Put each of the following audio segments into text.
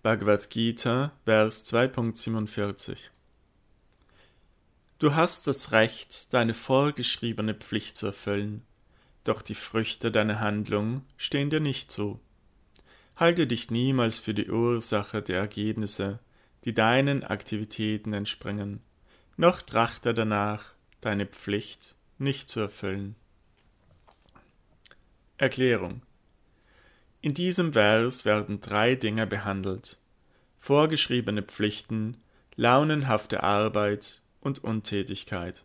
Bhagavad Gita, Vers 2.47 Du hast das Recht, deine vorgeschriebene Pflicht zu erfüllen, doch die Früchte deiner Handlung stehen dir nicht zu. Halte dich niemals für die Ursache der Ergebnisse, die deinen Aktivitäten entspringen, noch trachte danach, deine Pflicht nicht zu erfüllen. Erklärung in diesem Vers werden drei Dinge behandelt: vorgeschriebene Pflichten, launenhafte Arbeit und Untätigkeit.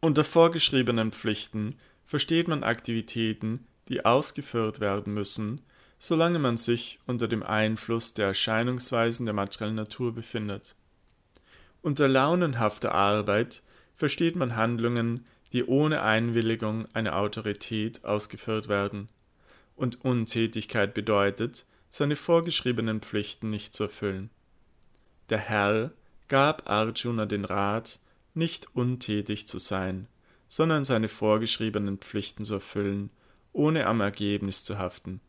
Unter vorgeschriebenen Pflichten versteht man Aktivitäten, die ausgeführt werden müssen, solange man sich unter dem Einfluss der Erscheinungsweisen der materiellen Natur befindet. Unter launenhafter Arbeit versteht man Handlungen, die ohne Einwilligung einer Autorität ausgeführt werden und Untätigkeit bedeutet, seine vorgeschriebenen Pflichten nicht zu erfüllen. Der Herr gab Arjuna den Rat, nicht untätig zu sein, sondern seine vorgeschriebenen Pflichten zu erfüllen, ohne am Ergebnis zu haften.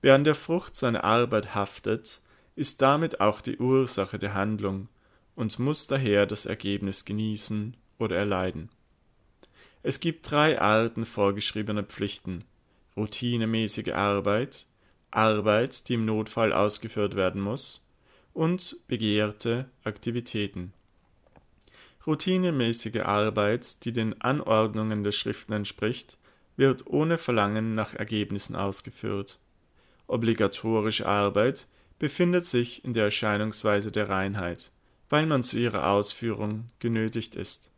Wer an der Frucht seiner Arbeit haftet, ist damit auch die Ursache der Handlung und muss daher das Ergebnis genießen oder erleiden. Es gibt drei Arten vorgeschriebener Pflichten, routinemäßige Arbeit, Arbeit, die im Notfall ausgeführt werden muss, und begehrte Aktivitäten. Routinemäßige Arbeit, die den Anordnungen der Schriften entspricht, wird ohne Verlangen nach Ergebnissen ausgeführt. Obligatorische Arbeit befindet sich in der Erscheinungsweise der Reinheit, weil man zu ihrer Ausführung genötigt ist.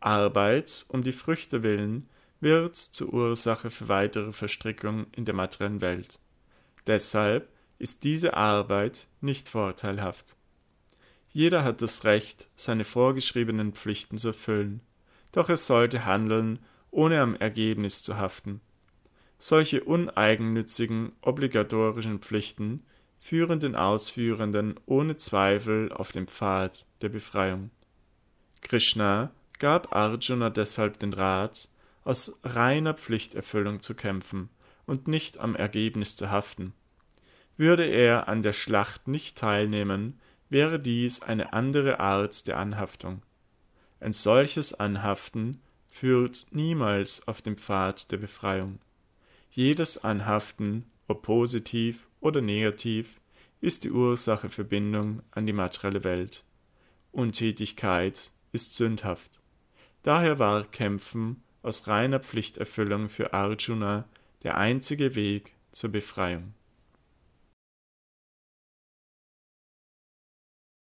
Arbeit um die Früchte willen wird zur Ursache für weitere Verstrickungen in der materiellen Welt. Deshalb ist diese Arbeit nicht vorteilhaft. Jeder hat das Recht, seine vorgeschriebenen Pflichten zu erfüllen, doch er sollte handeln, ohne am Ergebnis zu haften. Solche uneigennützigen, obligatorischen Pflichten führen den Ausführenden ohne Zweifel auf den Pfad der Befreiung. Krishna gab Arjuna deshalb den Rat, aus reiner Pflichterfüllung zu kämpfen und nicht am Ergebnis zu haften. Würde er an der Schlacht nicht teilnehmen, wäre dies eine andere Art der Anhaftung. Ein solches Anhaften führt niemals auf dem Pfad der Befreiung. Jedes Anhaften, ob positiv oder negativ, ist die Ursache für Bindung an die materielle Welt. Untätigkeit ist sündhaft. Daher war Kämpfen aus reiner Pflichterfüllung für Arjuna der einzige Weg zur Befreiung